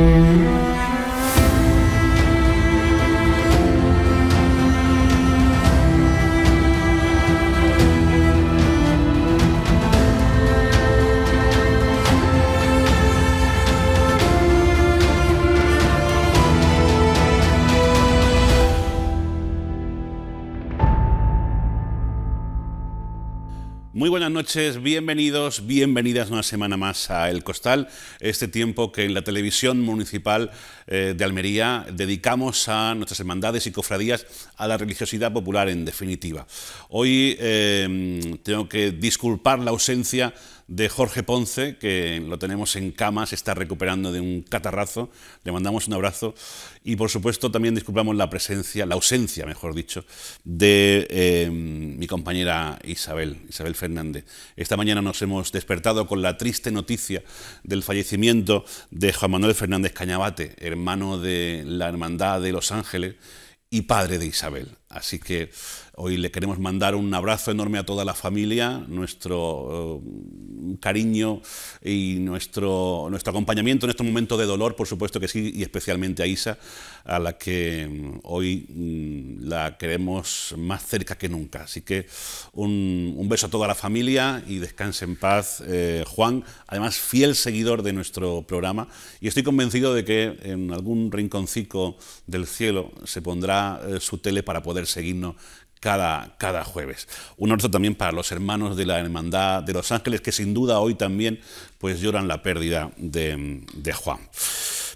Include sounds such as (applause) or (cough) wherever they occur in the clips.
Música buenas noches, bienvenidos, bienvenidas una semana más a El Costal, este tiempo que en la televisión municipal eh, de Almería dedicamos a nuestras hermandades y cofradías, a la religiosidad popular en definitiva. Hoy eh, tengo que disculpar la ausencia de Jorge Ponce, que lo tenemos en cama, se está recuperando de un catarrazo. Le mandamos un abrazo. Y por supuesto, también disculpamos la presencia, la ausencia, mejor dicho, de em, mi compañera Isabel, Isabel Fernández. Esta mañana nos hemos despertado con la triste noticia del fallecimiento de Juan Manuel Fernández Cañabate, hermano de la Hermandad de Los Ángeles y padre de Isabel. Así que hoy le queremos mandar un abrazo enorme a toda la familia, nuestro eh, cariño y nuestro, nuestro acompañamiento en este momento de dolor, por supuesto que sí, y especialmente a Isa, a la que mm, hoy mm, la queremos más cerca que nunca. Así que un, beso a toda la familia y descanse en paz eh, Juan, además fiel seguidor de nuestro programa, y estoy convencido de que en algún rinconcito del cielo se pondrá eh, su tele para poder poder seguirnos cada, cada, jueves. Un orto también para los hermanos de la Hermandad de Los Ángeles, que sin duda hoy también pues, lloran la pérdida de, de Juan.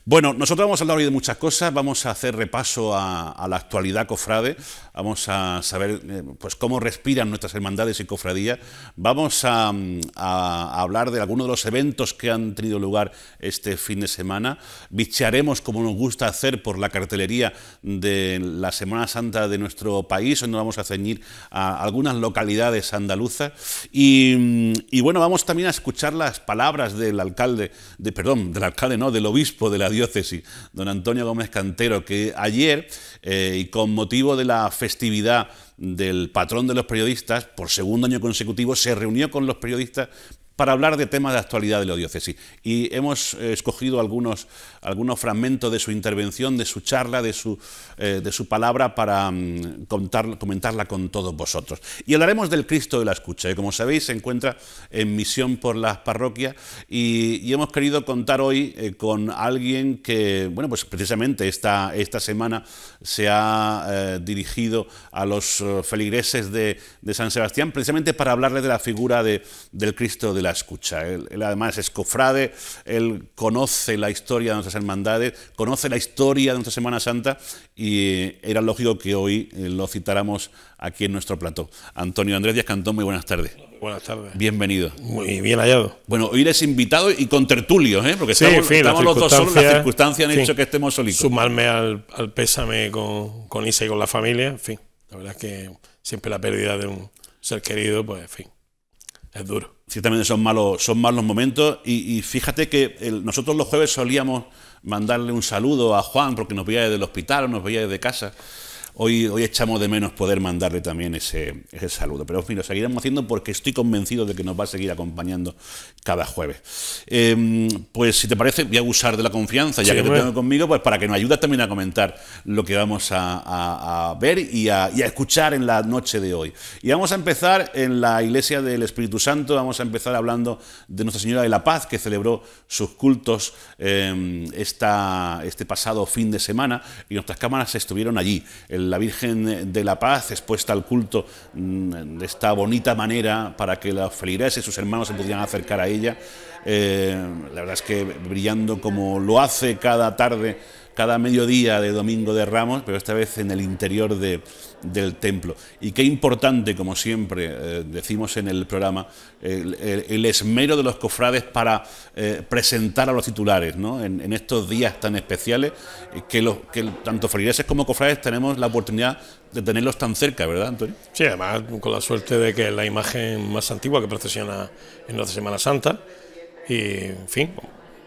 Bueno, nosotros vamos a hablar hoy de muchas cosas, vamos a hacer repaso a, la actualidad cofrade, vamos a saber eh, pues cómo respiran nuestras hermandades y cofradías, vamos a, hablar de algunos de los eventos que han tenido lugar este fin de semana, bichearemos como nos gusta hacer por la cartelería de la Semana Santa de nuestro país, hoy nos vamos a ceñir a algunas localidades andaluzas y, bueno, vamos también a escuchar las palabras del alcalde, de, perdón, del alcalde no, del obispo de la diócesis, don Antonio Gómez Cantero, que ayer, eh, y con motivo de la festividad del patrón de los periodistas, por segundo año consecutivo, se reunió con los periodistas para hablar de temas de actualidad de la diócesis. Y hemos eh, escogido algunos, algunos fragmentos de su intervención, de su charla, de su, eh, de su palabra para mm, contar, comentarla con todos vosotros. Y hablaremos del Cristo de la Escucha, como sabéis se encuentra en misión por las parroquias y, y hemos querido contar hoy eh, con alguien que, bueno, pues precisamente esta, esta semana se ha dirigido a los feligreses de, de, San Sebastián, precisamente para hablarles de la figura de, del Cristo de la escucha. Él, además es cofrade, él conoce la historia de nuestras hermandades, conoce la historia de nuestra Semana Santa y era lógico que hoy eh, lo citáramos aquí en nuestro plató. Antonio Andrés Díaz Cantón, muy buenas tardes. Buenas tardes. Bienvenido. Muy bien hallado. Bueno, hoy eres invitado y con tertulios, ¿eh? porque estamos, los dos solos, las circunstancias han hecho que estemos solitos. Sumarme al, al pésame con, con Isa y con la familia, en fin, la verdad es que siempre la pérdida de un ser querido, pues en fin, es duro ciertamente son malos, son malos momentos. Y, y fíjate que nosotros los jueves solíamos mandarle un saludo a Juan porque nos veía desde el hospital o nos veía desde casa hoy, echamos de menos poder mandarle también ese, saludo. Pero os seguiremos haciendo porque estoy convencido de que nos va a seguir acompañando cada jueves. Em, pues si te parece, voy a usar de la confianza, ya que te tengo conmigo, pues para que nos ayudes también a comentar lo que vamos a, ver y a, escuchar en la noche de hoy. Y vamos a empezar en la iglesia del Espíritu Santo, vamos a empezar hablando de Nuestra Señora de la Paz, que celebró sus cultos em, este pasado fin de semana y nuestras cámaras estuvieron allí la Virgen de la Paz expuesta al culto mm, de esta bonita manera para que los y sus hermanos, se pudieran acercar a ella. Eh, la verdad es que brillando como lo hace cada tarde cada mediodía de Domingo de Ramos, pero esta vez en el interior de, del templo. Y qué importante, como siempre eh, decimos en el programa, el, esmero de los cofrades para eh, presentar a los titulares ¿no? en, estos días tan especiales, eh, que, los, que tanto feligreses como cofrades tenemos la oportunidad de tenerlos tan cerca, ¿verdad, Antonio? Sí, además con la suerte de que es la imagen más antigua que procesiona en la Semana Santa. Y, en fin,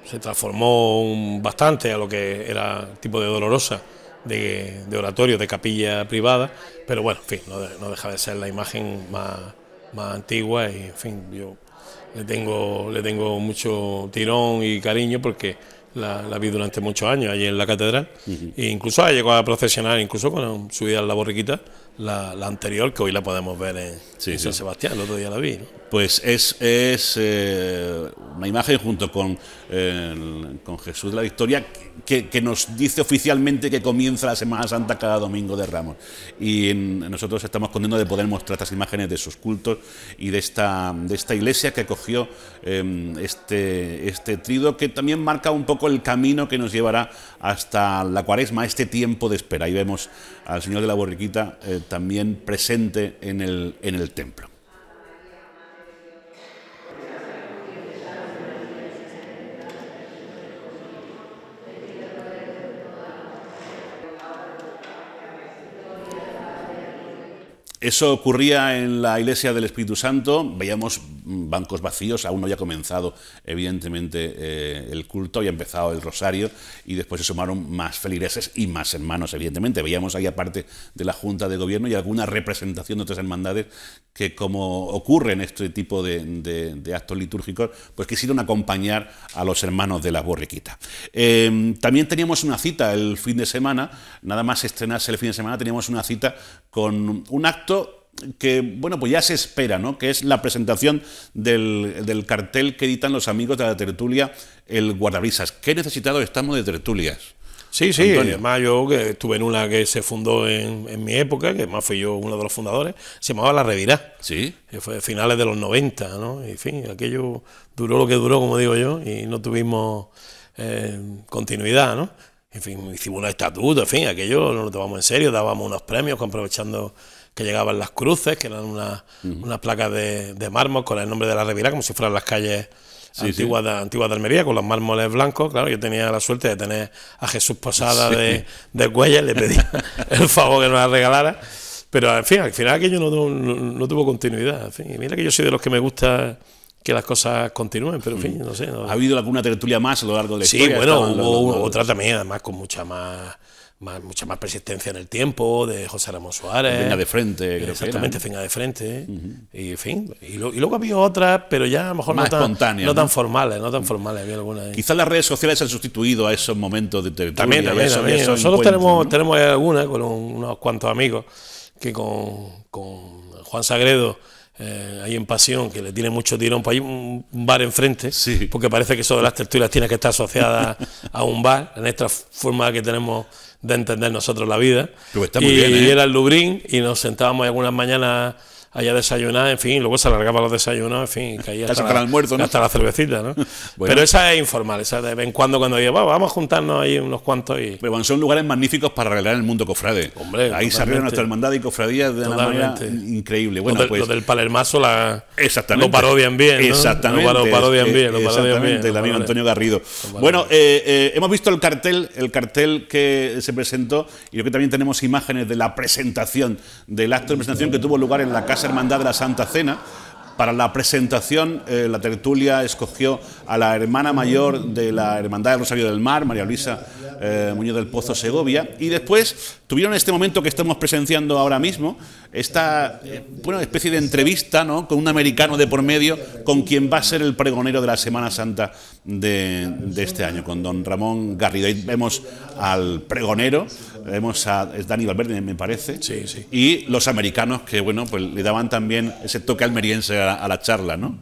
se transformó bastante a lo que era tipo de dolorosa de, oratorio, de capilla privada, pero bueno, en fin, no, deja de ser la imagen más, antigua y en fin, yo le tengo, le tengo mucho tirón y cariño porque la, vi durante muchos años allí en la catedral e incluso ha llegado a procesionar, incluso con vida a la borriquita la, anterior, que hoy la podemos ver en, San Sebastián, el otro día la vi. Pues es, es eh, una imagen junto con, con Jesús de la Victoria que, nos dice oficialmente que comienza la Semana Santa cada domingo de Ramos. Y nosotros estamos contentos de poder mostrar estas imágenes de sus cultos y de esta, de esta iglesia que cogió em, este, este trido que también marca un poco el camino que nos llevará hasta la cuaresma, este tiempo de espera. Ahí vemos al Señor de la Borriquita eh, también presente en el, en el templo. Eso ocurría en la iglesia del Espíritu Santo, veíamos bancos vacíos, aún no había comenzado evidentemente eh, el culto, había empezado el rosario y después se sumaron más feligreses y más hermanos, evidentemente. Veíamos ahí aparte de la Junta de Gobierno y alguna representación de otras hermandades que como ocurre en este tipo de, actos litúrgicos, pues quisieron acompañar a los hermanos de la borriquita. Em, también teníamos una cita el fin de semana, nada más estrenarse el fin de semana, teníamos una cita con un acto que bueno, pues ya se espera, ¿no? Que es la presentación del, del cartel que editan los amigos de la tertulia, el guardabrisas. Qué necesitados estamos de tertulias. Sí, sí, Antonio. además yo que estuve en una que se fundó en, en mi época, que más fui yo uno de los fundadores, se llamaba La Revirá. Sí. Que fue a finales de los 90, ¿no? Y, en fin, aquello duró lo que duró, como digo yo, y no tuvimos eh, continuidad, ¿no? En fin, hicimos un estatuto, en fin, aquello no lo tomamos en serio, dábamos unos premios aprovechando que llegaban las cruces, que eran unas placas de, de, mármol con el nombre de la revivirá, como si fueran las calles antiguas, De, Almería, con los mármoles blancos. Claro, yo tenía la suerte de tener a Jesús Posada de, de y le pedí (laughs) el favor que nos la regalara. Pero en fin, al final aquello no, no, tuvo continuidad. Y mira que yo soy de los que me gusta que las cosas continúen, pero en fin, mm. no sé. ¿Ha habido alguna tertulia más a lo largo de la historia? Sí, bueno, hubo otra también, además con mucha más más, mucha más persistencia en el tiempo, de José Ramón Suárez. Venga de frente, creo Exactamente, venga de frente. Y en fin. Y, luego había otras, pero ya a lo mejor no tan, tan formales, no tan formales. Había Quizás las redes sociales han sustituido a esos momentos de tertulia. También, también, Nosotros tenemos, tenemos algunas con unos cuantos amigos que con, Juan Sagredo. Eh, ahí en Pasión, que le tiene mucho tirón, pues hay un bar enfrente, sí. porque parece que eso de las tertulias tiene que estar asociada (laughs) a un bar, en esta forma que tenemos de entender nosotros la vida. Pues está y, bien, y ¿eh? era el Lubrín y nos sentábamos algunas mañanas allá a desayunar, en fin, luego se alargaba los desayunos, en fin, caía hasta, la, cervecita, ¿no? (laughs) Pero esa es informal, esa de vez en cuando cuando digo, vamos, a juntarnos ahí unos cuantos y... Pero bueno, son lugares magníficos para regalar el mundo cofrade. Hombre, ahí se nuestra hermandad y cofradía de una increíble. Bueno, lo, del, lo pues- palermazo la... Exactamente. lo parodian bien, ¿no? Exactamente. Lo, parodian bien, lo parodian bien. el amigo Antonio Garrido. Bueno, eh, eh, hemos visto el cartel, el cartel que se presentó y creo que también tenemos imágenes de la presentación, del acto de presentación que tuvo lugar en la casa Hermandad de la Santa Cena. Para la presentación, eh, la tertulia escogió a la hermana mayor de la Hermandad del Rosario del Mar, María Luisa eh, Muñoz del Pozo Segovia, y después tuvieron este momento que estamos presenciando ahora mismo, esta eh, bueno, especie de entrevista con un americano de por medio, con quien va a ser el pregonero de la Semana Santa de, este año, con don Ramón Garrido. Ahí vemos al pregonero, vemos a es Dani Valverde, me parece, y los americanos que bueno, pues le daban también ese toque almeriense a, la charla. ¿no?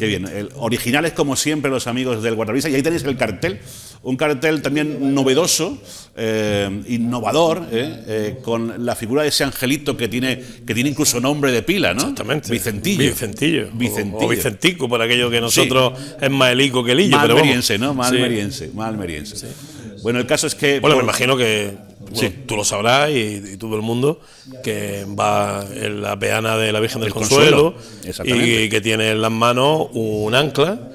Qué bien, originales como siempre los amigos del Guardavisa, y ahí tenéis el cartel un cartel también novedoso, eh, innovador, eh, eh, con la figura de ese angelito que tiene, que tiene incluso nombre de pila, ¿no? Exactamente. Vicentillo. Vicentillo. Vicentico. O, Vicentico, por aquello que nosotros es es elico que elillo. Malmeriense, ¿no? Malmeriense, malmeriense. Bueno, el caso es que... Bueno, me imagino que tú lo sabrás y, todo el mundo, que va en la peana de la Virgen del Consuelo y que tiene en las manos un ancla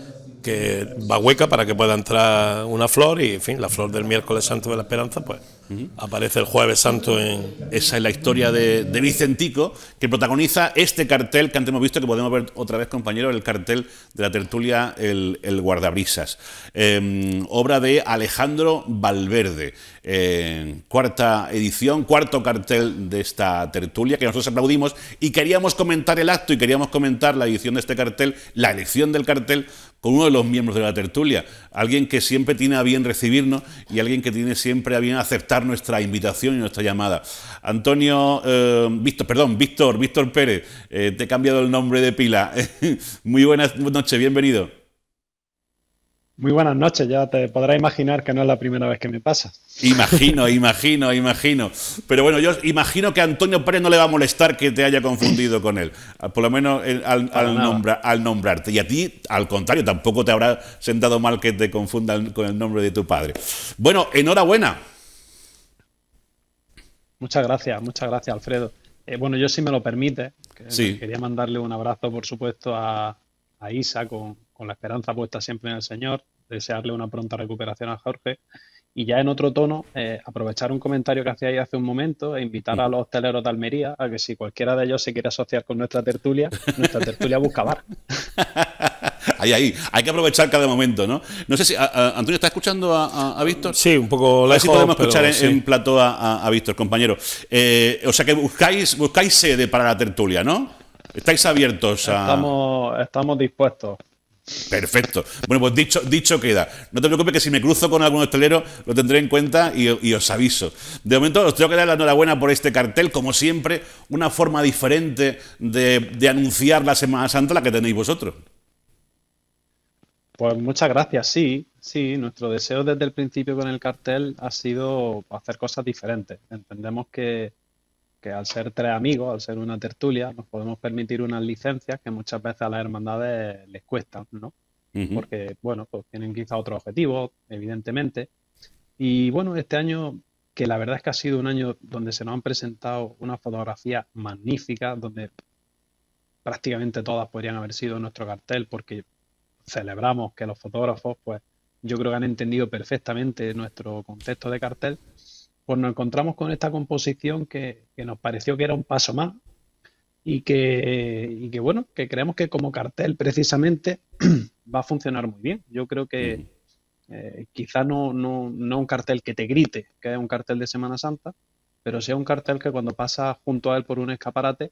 que va hueca para que pueda entrar una flor y, en fin, la flor del miércoles santo de la esperanza, pues aparece el jueves santo en... Esa es la historia de, Vicentico, que protagoniza este cartel que antes hemos visto, que podemos ver otra vez, compañero, el cartel de la tertulia El, el guardabrisas. Em, obra de Alejandro Valverde. Eh, cuarta edición, cuarto cartel de esta tertulia, que nosotros aplaudimos y queríamos comentar el acto y queríamos comentar la edición de este cartel, la elección del cartel, con uno de los miembros de la tertulia, alguien que siempre tiene a bien recibirnos y alguien que tiene siempre a bien aceptar nuestra invitación y nuestra llamada. Antonio, eh, Víctor, perdón, Víctor, Víctor Pérez, eh, te he cambiado el nombre de pila. (laughs) Muy buenas noches, bienvenido. Muy buenas noches, ya te podrás imaginar que no es la primera vez que me pasa. Imagino, (laughs) imagino, imagino. Pero bueno, yo imagino que a Antonio Pérez no le va a molestar que te haya confundido con él, ah, por lo menos eh, al, nombrarte. Y a ti, al contrario, tampoco te habrá sentado mal que te confundan con el nombre de tu padre. Bueno, enhorabuena. Muchas gracias, muchas gracias, Alfredo. Eh, bueno, yo si me lo permite, quería mandarle un abrazo, por supuesto, a, a Isa con, con la esperanza puesta siempre en el Señor, desearle una pronta recuperación a Jorge. Y ya en otro tono, eh, aprovechar un comentario que ahí hace un momento e invitar a los hosteleros de Almería a que si cualquiera de ellos se quiere asociar con nuestra tertulia, nuestra tertulia busca bar. (laughs) Ahí, ahí, hay que aprovechar cada momento, ¿no? No sé si, Antonio, ¿está escuchando a, Víctor? Sí, un poco lejos, podemos escuchar en, plato a, Víctor, compañero. Eh, o sea que buscáis, buscáis sede para la tertulia, ¿no? Estáis abiertos a... Estamos, estamos dispuestos. Perfecto. Bueno, pues dicho, dicho queda. No te preocupes que si me cruzo con algún hotelero lo tendré en cuenta y, os aviso. De momento os tengo que dar la enhorabuena por este cartel, como siempre, una forma diferente de, de anunciar la Semana Santa la que tenéis vosotros. Pues muchas gracias, sí, sí, nuestro deseo desde el principio con el cartel ha sido hacer cosas diferentes. Entendemos que, al ser tres amigos, al ser una tertulia, nos podemos permitir unas licencias que muchas veces a las hermandades les cuesta, ¿no? Porque, bueno, pues tienen quizá otro objetivo, evidentemente. Y bueno, este año, que la verdad es que ha sido un año donde se nos han presentado una fotografía magnífica, donde prácticamente todas podrían haber sido nuestro cartel, porque celebramos que los fotógrafos, pues yo creo que han entendido perfectamente nuestro contexto de cartel pues nos encontramos con esta composición que, nos pareció que era un paso más y que, bueno, que creemos que como cartel precisamente (clears throat) va a funcionar muy bien. Yo creo que quizás eh, quizá no, no, no, un cartel que te grite, que es un cartel de Semana Santa, pero sea un cartel que cuando pasas junto a él por un escaparate,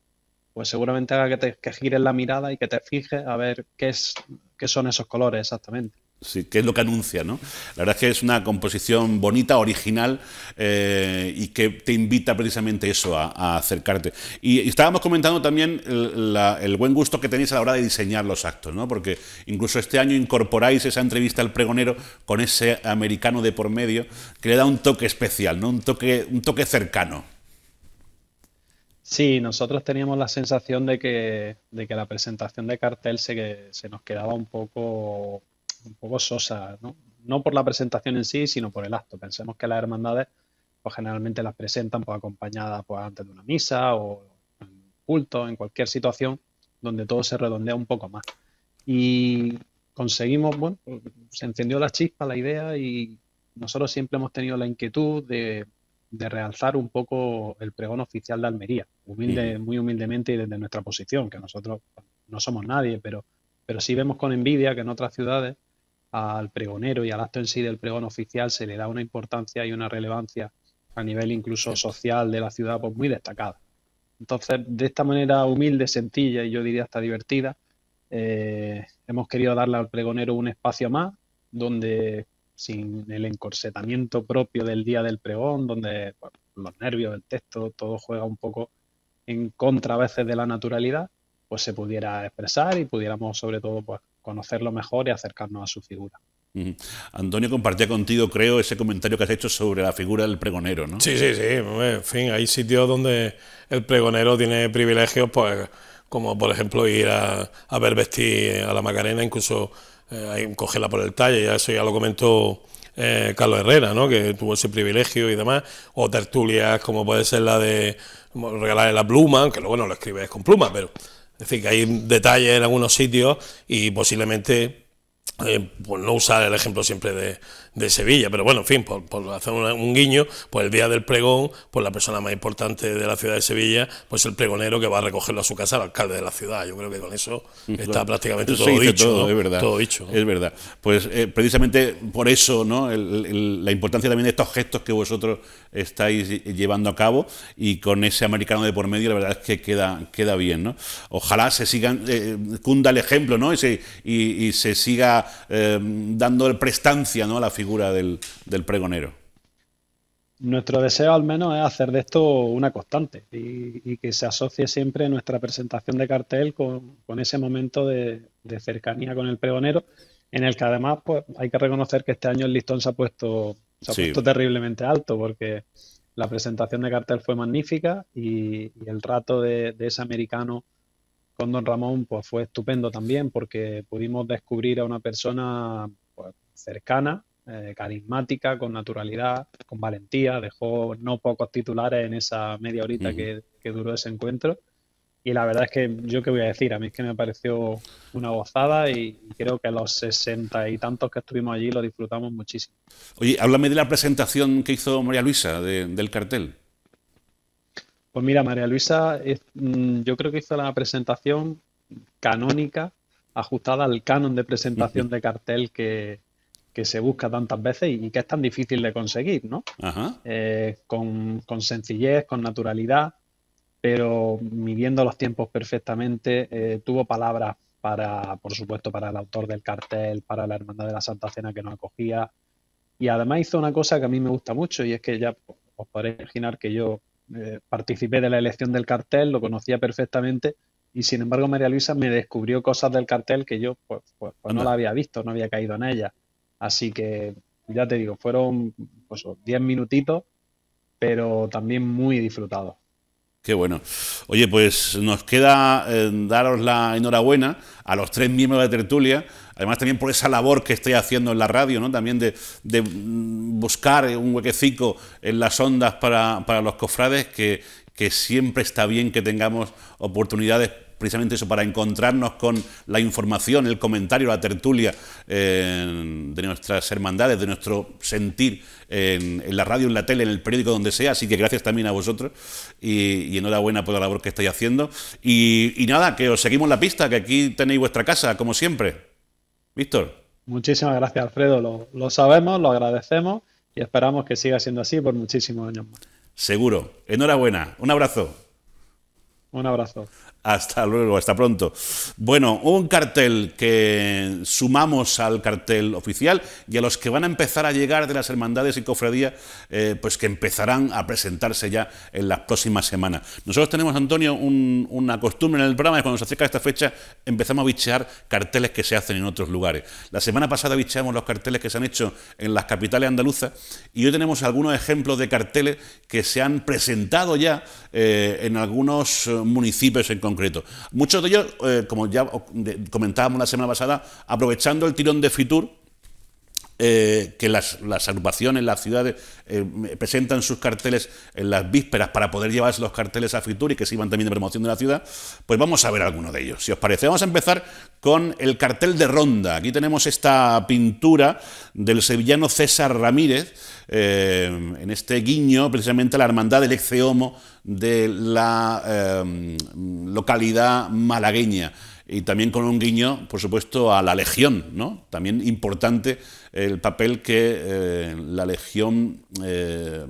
pues seguramente haga que te que gires la mirada y que te fijes a ver qué, es, qué son esos colores exactamente. Sí, que es lo que anuncia, ¿no? La verdad es que es una composición bonita, original eh, y que te invita precisamente eso, a, acercarte. Y, estábamos comentando también el, buen gusto que tenéis a la hora de diseñar los actos, ¿no? Porque incluso este año incorporáis esa entrevista al pregonero con ese americano de por medio que le da un toque especial, ¿no? Un toque, un toque cercano. Sí, nosotros teníamos la sensación de que, de que la presentación de cartel se nos quedaba un poco un poco sosa, ¿no? ¿no? por la presentación en sí, sino por el acto. Pensemos que las hermandades pues generalmente las presentan pues acompañadas pues antes de una misa o en culto, en cualquier situación donde todo se redondea un poco más. Y conseguimos, bueno, se encendió la chispa, la idea y nosotros siempre hemos tenido la inquietud de, realzar un poco el pregón oficial de Almería, humilde, muy humildemente y desde nuestra posición, que nosotros no somos nadie, pero, pero sí vemos con envidia que en otras ciudades al pregonero y al acto en sí del pregón oficial se le da una importancia y una relevancia a nivel incluso social de la ciudad pues muy destacada. Entonces, de esta manera humilde, sencilla y yo diría hasta divertida, eh, hemos querido darle al pregonero un espacio más donde sin el encorsetamiento propio del día del pregón, donde los nervios, el texto, todo juega un poco en contra a veces de la naturalidad, pues se pudiera expresar y pudiéramos sobre todo pues, conocerlo mejor y acercarnos a su figura. Antonio compartía contigo, creo, ese comentario que has hecho sobre la figura del pregonero, ¿no? Sí, sí, sí. En fin, hay sitios donde el pregonero tiene privilegios, pues, como por ejemplo ir a, ver vestir a la Macarena, incluso eh, cogerla por el talle, ya eso ya lo comentó eh, Carlos Herrera, ¿no? que tuvo ese privilegio y demás, o tertulias como puede ser la de regalarle la pluma, que luego no lo escribes con pluma, pero es decir, que hay detalles en algunos sitios y posiblemente, eh, pues no usar el ejemplo siempre de, de Sevilla. Pero bueno, en fin, por, hacer un guiño, pues el día del pregón, pues la persona más importante de la ciudad de Sevilla, pues el pregonero que va a recogerlo a su casa, el alcalde de la ciudad. Yo creo que con eso mm, está prácticamente todo dicho. es verdad. dicho. Es verdad. Pues eh, precisamente por eso, ¿no? la importancia también de estos gestos que vosotros estáis llevando a cabo y con ese americano de por medio, la verdad es que queda, queda bien, ¿no? Ojalá se sigan, eh, cunda el ejemplo, ¿no? Ese, y, se siga dando eh, dando prestancia, ¿no? A la figura del, pregonero? Nuestro deseo al menos es hacer de esto una constante y, que se asocie siempre nuestra presentación de cartel con, ese momento de, cercanía con el pregonero, en el que además pues, hay que reconocer que este año el listón se ha puesto, se ha puesto terriblemente alto porque la presentación de cartel fue magnífica y, el rato de, ese americano con Don Ramón pues fue estupendo también porque pudimos descubrir a una persona pues, cercana eh, carismática, con naturalidad, con valentía. Dejó no pocos titulares en esa media horita que, duró ese encuentro. Y la verdad es que yo qué voy a decir, a mí es que me pareció una gozada y creo que los sesenta y tantos que estuvimos allí lo disfrutamos muchísimo. Oye, háblame de la presentación que hizo María Luisa del cartel. Pues mira, María Luisa, mm, yo creo que hizo la presentación canónica, ajustada al canon de presentación de cartel que, que se busca tantas veces y, que es tan difícil de conseguir, ¿no? Eh, con, sencillez, con naturalidad, pero midiendo los tiempos perfectamente, eh, tuvo palabras para, por supuesto, para el autor del cartel, para la Hermandad de la Santa Cena que nos acogía. Y además hizo una cosa que a mí me gusta mucho y es que ya os podéis imaginar que yo eh, participé de la elección del cartel, lo conocía perfectamente y sin embargo María Luisa me descubrió cosas del cartel que yo pues, pues, pues no la había visto, no había caído en ella. Así que, ya te digo, fueron 10 pues, minutitos, pero también muy disfrutados. Qué bueno. Oye, pues nos queda eh, daros la enhorabuena a los tres miembros de Tertulia, además también por esa labor que estoy haciendo en la radio, ¿no? También de, mm, buscar un huequecico en las ondas para, los cofrades, que, que siempre está bien que tengamos oportunidades precisamente eso, para encontrarnos con la información, el comentario, la tertulia eh, de nuestras hermandades, de nuestro sentir en, la radio, en la tele, en el periódico, donde sea. Así que gracias también a vosotros y, enhorabuena por la labor que estáis haciendo. Y, nada, que os seguimos la pista, que aquí tenéis vuestra casa, como siempre. Víctor. Muchísimas gracias, Alfredo. lo sabemos, lo agradecemos y esperamos que siga siendo así por muchísimos años más. Seguro. Enhorabuena. Un abrazo. Un abrazo. Hasta luego, hasta pronto. Bueno, un cartel que sumamos al cartel oficial y a los que van a empezar a llegar de las hermandades y cofradías, eh, pues que empezarán a presentarse ya en las próximas semanas. Nosotros tenemos, Antonio, una costumbre en el programa, y cuando se acerca esta fecha empezamos a bichear carteles que se hacen en otros lugares. La semana pasada bicheamos los carteles que se han hecho en las capitales andaluzas y hoy tenemos algunos ejemplos de carteles que se han presentado ya eh, en algunos municipios en concreto concreto. Muchos de ellos, eh, como ya comentábamos la semana pasada, aprovechando el tirón de Fitur, eh, que las, las, agrupaciones, las ciudades eh, presentan sus carteles en las vísperas para poder llevarse los carteles a fritura y que sirvan también de promoción de la ciudad, pues vamos a ver alguno de ellos. Si os parece, vamos a empezar con el cartel de Ronda. Aquí tenemos esta pintura del sevillano César Ramírez, eh, en este guiño precisamente a la hermandad del Exceomo de la localidad malagueña y también con un guiño, por supuesto, a la Legión, ¿no? También importante el papel que eh, la Legión eh,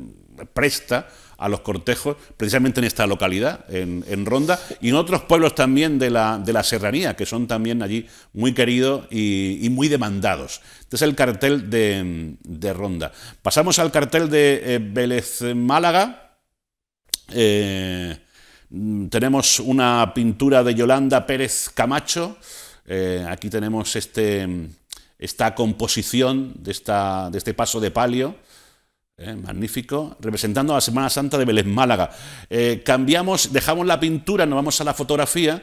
presta a los cortejos, precisamente en esta localidad, en, Ronda, y en otros pueblos también de la, serranía, que son también allí muy queridos y, muy demandados. Este es el cartel de, Ronda. Pasamos al cartel de eh, Vélez Málaga. tenemos una pintura de Yolanda Pérez Camacho. aquí tenemos este esta composición de, esta, de este paso de palio. Eh, magnífico, representando a la Semana Santa de Vélez Málaga. Eh, cambiamos, dejamos la pintura, nos vamos a la fotografía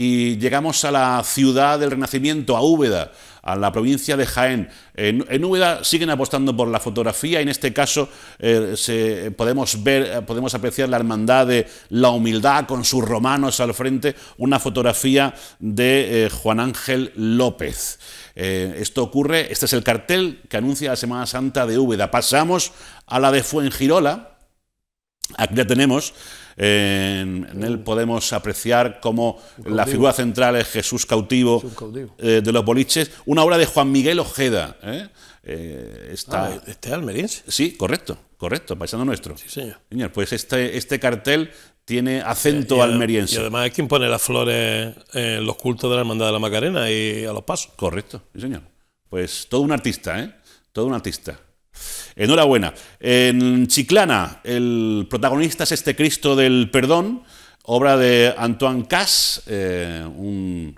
y llegamos a la ciudad del Renacimiento, a Úbeda, a la provincia de Jaén. En, Úbeda siguen apostando por la fotografía, en este caso eh, podemos ver, podemos apreciar la hermandad de la humildad con sus romanos al frente, una fotografía de eh, Juan Ángel López. Eh, esto ocurre, este es el cartel que anuncia la Semana Santa de Úbeda. Pasamos a la de Fuengirola, Aquí la tenemos. en él podemos apreciar cómo la figura central es Jesús cautivo, eh, de los boliches. Una obra de Juan Miguel Ojeda. ¿eh? eh ah, ¿Este almeriense? Sí, correcto, correcto, paisano nuestro. Sí, señor. pues este, este cartel tiene acento eh, almeriense. Y además es quien pone las flores en los cultos de la Hermandad de la Macarena y a los pasos. Correcto, sí, señor. Pues todo un artista, ¿eh? Todo un artista. Enhorabuena. En Chiclana, el protagonista es este Cristo del Perdón, obra de Antoine Cass, eh, un,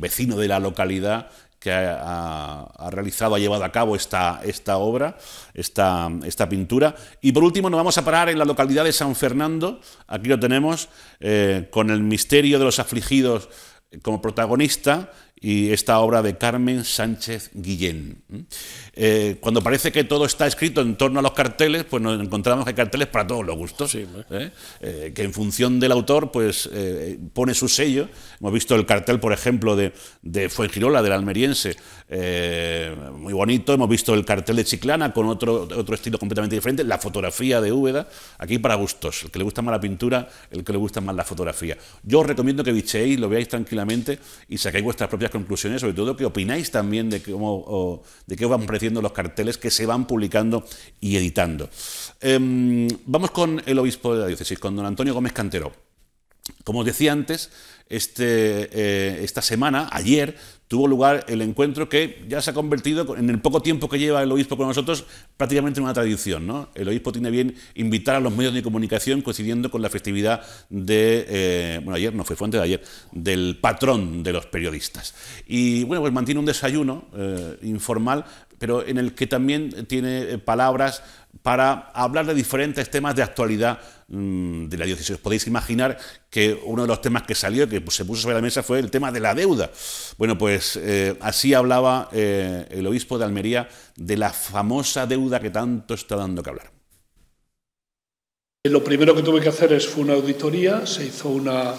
vecino de la localidad que ha, realizado, ha llevado a cabo esta, obra, esta, pintura. Y por último nos vamos a parar en la localidad de San Fernando, aquí lo tenemos, eh, con el misterio de los afligidos eh, como protagonista y esta obra de Carmen Sánchez Guillén. Eh, cuando parece que todo está escrito en torno a los carteles, pues nos encontramos que hay carteles para todos los gustos, ¿eh? Eh, que en función del autor pues pone su sello. Hemos visto el cartel, por ejemplo, de, de Fuengirola, del almeriense, muy bonito. Hemos visto el cartel de Chiclana con otro, otro estilo completamente diferente, la fotografía de Úbeda, aquí para gustos, el que le gusta más la pintura, el que le gusta más la fotografía. Yo os recomiendo que bicheéis, lo veáis tranquilamente y saquéis vuestras propias conclusiones, sobre todo qué opináis también de cómo, de qué van pareciendo los carteles que se van publicando y editando. Em, vamos con el obispo de la diócesis, con don Antonio Gómez Cantero. Como os decía antes, este, eh, esta semana, ayer, tuvo lugar el encuentro que ya se ha convertido, en el poco tiempo que lleva el obispo con nosotros, prácticamente en una tradición. ¿no? El obispo tiene bien invitar a los medios de comunicación coincidiendo con la festividad de, eh, bueno, ayer no fue, fuente de ayer, del patrón de los periodistas. Y bueno, pues mantiene un desayuno eh, informal pero en el que también tiene eh, palabras para hablar de diferentes temas de actualidad mm, de la diócesis. Os podéis imaginar que uno de los temas que salió, que se puso sobre la mesa, fue el tema de la deuda. Bueno, pues eh, así hablaba eh, el obispo de Almería de la famosa deuda que tanto está dando que hablar. Lo primero que tuve que hacer es, fue una auditoría, se hizo una,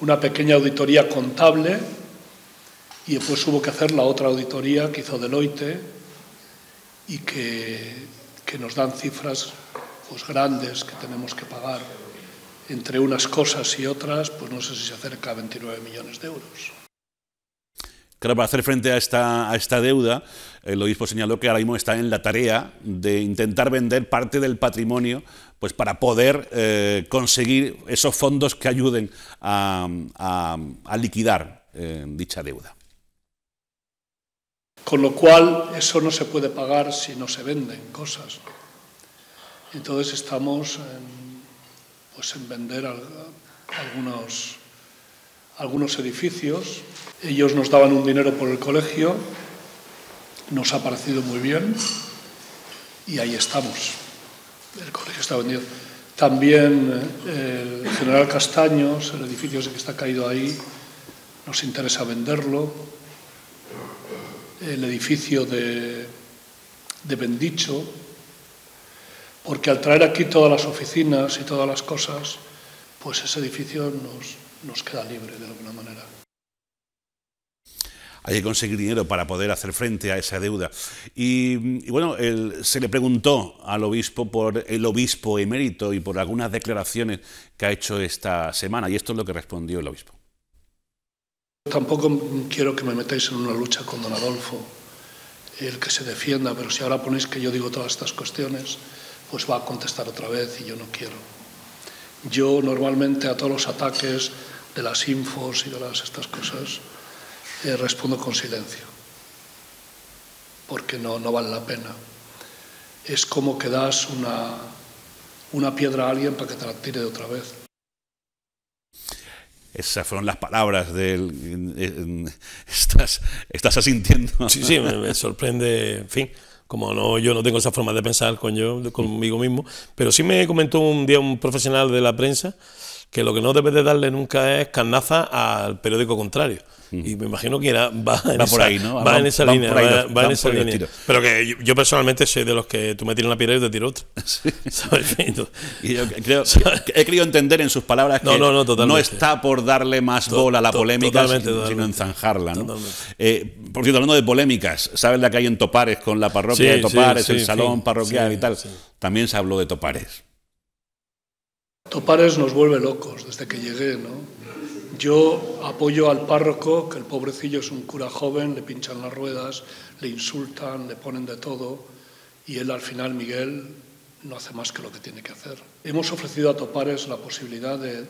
una pequeña auditoría contable y después hubo que hacer la otra auditoría que hizo Deloitte y que, nos dan cifras pues, grandes que tenemos que pagar entre unas cosas y otras, pues no sé si se acerca a 29 millones de euros. Claro, para hacer frente a esta, deuda, el obispo señaló que ahora mismo está en la tarea de intentar vender parte del patrimonio pues para poder eh, conseguir esos fondos que ayuden a, liquidar eh, dicha deuda. Con lo cual, eso no se puede pagar si no se venden cosas. Entonces estamos en, pues en vender algunos, algunos edificios. Ellos nos daban un dinero por el colegio, nos ha parecido muy bien y ahí estamos. El colegio está vendido. También eh, el General Castaños, el edificio que está caído ahí, nos interesa venderlo el edificio de, de Bendicho, porque al traer aquí todas las oficinas y todas las cosas, pues ese edificio nos, nos queda libre de alguna manera. Hay que conseguir dinero para poder hacer frente a esa deuda. Y, bueno, se le preguntó al obispo por el obispo emérito y por algunas declaraciones que ha hecho esta semana, y esto es lo que respondió el obispo. Tampoco quiero que me metáis en una lucha con don Adolfo, el que se defienda, pero si ahora ponéis que yo digo todas estas cuestiones, pues va a contestar otra vez y yo no quiero. Yo normalmente a todos los ataques de las infos y de las, estas cosas eh, respondo con silencio, porque no, vale la pena. Es como que das una piedra a alguien para que te la tire de otra vez. Esas fueron las palabras del... Estás, estás asintiendo. Sí, sí, me, sorprende, en fin como no, yo no tengo esa forma de pensar con yo, conmigo mismo, pero sí me comentó un día un profesional de la prensa que lo que no debes de darle nunca es carnaza al periódico contrario. Y me imagino que era, va, en esa, ahí, Va, en esa línea. Pero que yo, personalmente soy de los que tú me tiras una piedra y te tiro otra. y creo, he querido entender en sus palabras que no, está por darle más bola a la polémica, sino en zanjarla. Eh, por cierto, hablando de polémicas, ¿sabes la que hay en Topares con la parroquia de Topares, el salón parroquial y tal? También se habló de Topares. Topares nos vuelve locos desde que llegué, ¿no? Yo apoyo al párroco, que el pobrecillo es un cura joven, le pinchan las ruedas, le insultan, le ponen de todo, y él al final, Miguel, no hace más que lo que tiene que hacer. Hemos ofrecido a Topares la posibilidad de,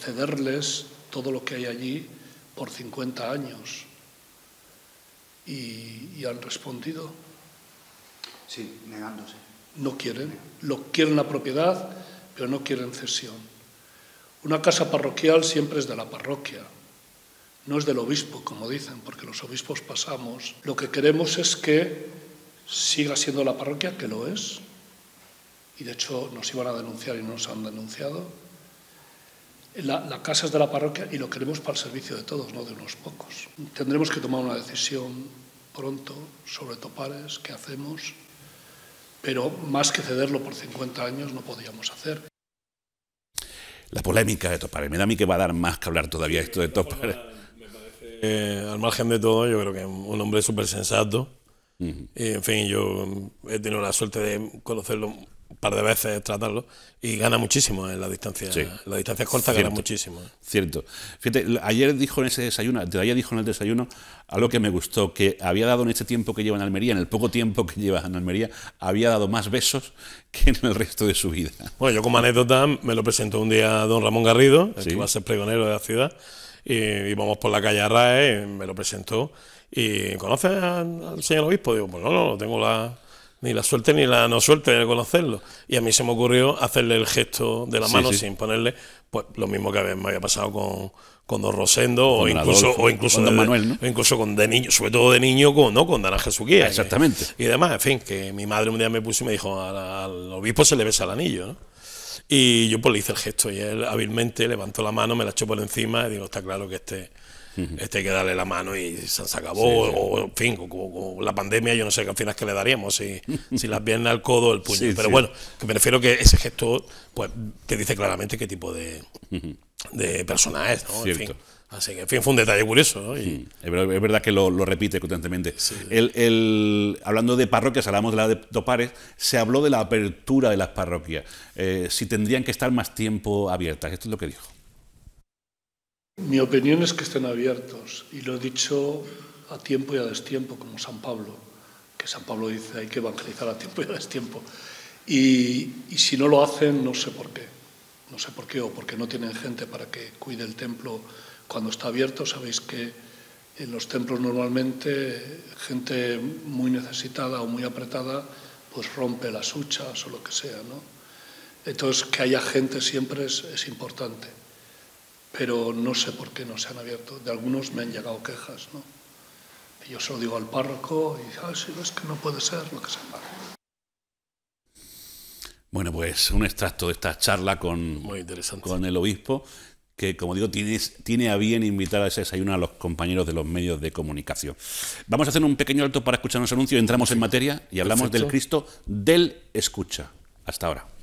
cederles todo lo que hay allí por 50 años, y, y han respondido. Sí, negándose. No quieren, lo quieren la propiedad pero no quieren cesión. Una casa parroquial siempre es de la parroquia, no es del obispo, como dicen, porque los obispos pasamos. Lo que queremos es que siga siendo la parroquia, que lo es, y de hecho nos iban a denunciar y no nos han denunciado. La, casa es de la parroquia y lo queremos para el servicio de todos, no de unos pocos. Tendremos que tomar una decisión pronto sobre Topares, qué hacemos pero más que cederlo por 50 años no podíamos hacer. La polémica de Topares, me da a mí que va a dar más que hablar todavía esto de Topares. Me eh, al margen de todo, yo creo que es un hombre súper sensato. en fin, yo he tenido la suerte de conocerlo un par de veces, tratarlo, y gana muchísimo en eh, la distancia. Sí. la distancia corta gana muchísimo. Eh. Cierto. Fíjate, ayer dijo en ese desayuno, ayer dijo en el desayuno algo que me gustó, que había dado en este tiempo que lleva en Almería, en el poco tiempo que lleva en Almería, había dado más besos (laughs) que en el resto de su vida. Bueno, yo como anécdota me lo presentó un día don Ramón Garrido, el que iba a ser pregonero de la ciudad, y íbamos por la calle Arrae, me lo presentó, y conoce al señor obispo? Digo, pues no, no, tengo la, ni la suerte ni la no suerte de conocerlo. Y a mí se me ocurrió hacerle el gesto de la mano sin ponerle, pues lo mismo que me había pasado con, con Don Rosendo o, incluso, con Don Manuel, incluso con de niño, sobre todo de niño con, ¿no? con Dana Jesuquía. Exactamente. Y, además, demás, en fin, que mi madre un día me puso y me dijo, al, obispo se le besa el anillo, ¿no? Y yo pues le hice el gesto y él hábilmente levantó la mano, me la echó por encima y digo, está claro que este, este hay que darle la mano y se acabó. O, en fin, con, la pandemia yo no sé qué al final que le daríamos, si, (laughs) si las piernas, al codo, el puño. Pero bueno, me refiero que ese gesto pues te dice claramente qué tipo de de personajes, En fin. Así que, en fin, fue un detalle curioso. es, verdad, que lo, repite constantemente. El, hablando de parroquias, hablamos de la de Topares, se habló de la apertura de las parroquias, eh, si tendrían que estar más tiempo abiertas. Esto es lo que dijo. Mi opinión es que estén abiertos, y lo he dicho a tiempo y a destiempo, como San Pablo, que San Pablo dice hay que evangelizar a tiempo y a destiempo. y si no lo hacen, no sé por qué no sé por qué, o porque no tienen gente para que cuide el templo cuando está abierto. Sabéis que en los templos normalmente gente muy necesitada o muy apretada pues rompe las huchas o lo que sea, ¿no? Entonces, que haya gente siempre es, importante, pero no sé por qué no se han abierto. De algunos me han llegado quejas, ¿no? yo solo digo al párroco y dice, ah, es que no puede ser, lo que sea. Bueno, pues un extracto de esta charla con, con el obispo, que como digo, tiene, tiene a bien invitar a ese desayuno a los compañeros de los medios de comunicación. Vamos a hacer un pequeño alto para escuchar anuncio y entramos en materia y hablamos del Cristo del escucha. Hasta ahora.